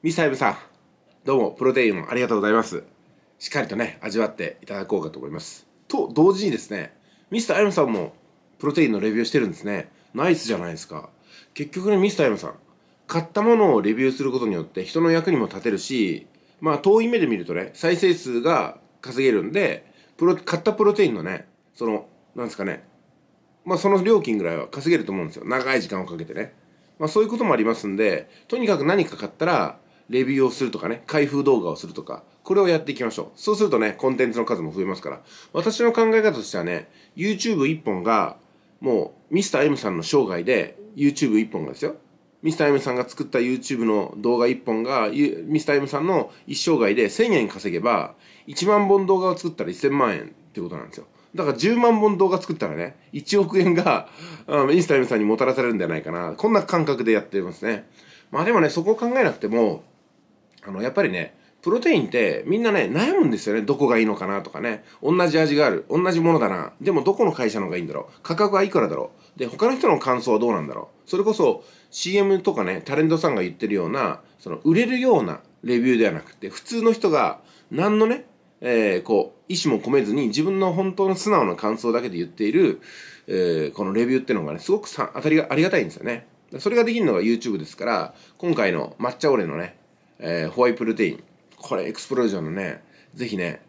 ミサイブさん、どうも、プロテインをありがとうございます。しっかりとね、味わっていただこうかと思います。と、同時にですね、ミスタームさんも、プロテインのレビューしてるんですね。ナイスじゃないですか。結局ね、ミスタームさん、買ったものをレビューすることによって、人の役にも立てるし、まあ、遠い目で見るとね、再生数が稼げるんで、プロ、買ったプロテインのね、その、なんですかね、まあ、その料金ぐらいは稼げると思うんですよ。長い時間をかけてね。まあ、そういうこともありますんで、とにかく何か買ったら、レビューをするとかね、開封動画をするとか、これをやっていきましょう。そうするとね、コンテンツの数も増えますから。私の考え方としてはね、YouTube1 本が、もう、ミスター M さんの生涯で、YouTube1 本がですよ。ミスター M さんが作った YouTube の動画1本が、ミスター M さんの一生涯で1000円稼げば、1万本動画を作ったら1000万円ってことなんですよ。だから10万本動画作ったらね、1億円が、うインスタイムさんにもたらされるんじゃないかな。こんな感覚でやってますね。まあでもね、そこを考えなくても、あのやっぱりねプロテインってみんなね悩むんですよねどこがいいのかなとかね同じ味がある同じものだなでもどこの会社の方がいいんだろう価格はいくらだろうで他の人の感想はどうなんだろうそれこそ CM とかねタレントさんが言ってるようなその売れるようなレビューではなくて普通の人が何のねえー、こう意思も込めずに自分の本当の素直な感想だけで言っている、えー、このレビューってのがねすごくさ当たりがありがたいんですよねそれができるのが YouTube ですから今回の抹茶オレのねえー、ホワイトプルテイン。これエクスプロージョンのね、ぜひね、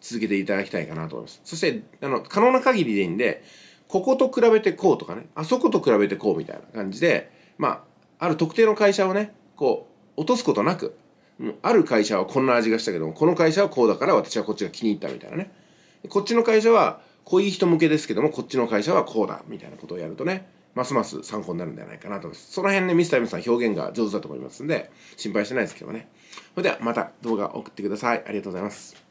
続けていただきたいかなと思います。そして、あの、可能な限りでいいんで、ここと比べてこうとかね、あそこと比べてこうみたいな感じで、まあ、ある特定の会社をね、こう、落とすことなく、ある会社はこんな味がしたけども、この会社はこうだから私はこっちが気に入ったみたいなね。こっちの会社は、こういう人向けですけども、こっちの会社はこうだ、みたいなことをやるとね、ますます参考になるんじゃないかなと思います。その辺ね、ミスター M さん表現が上手だと思いますんで、心配してないですけどね。それではまた動画送ってください。ありがとうございます。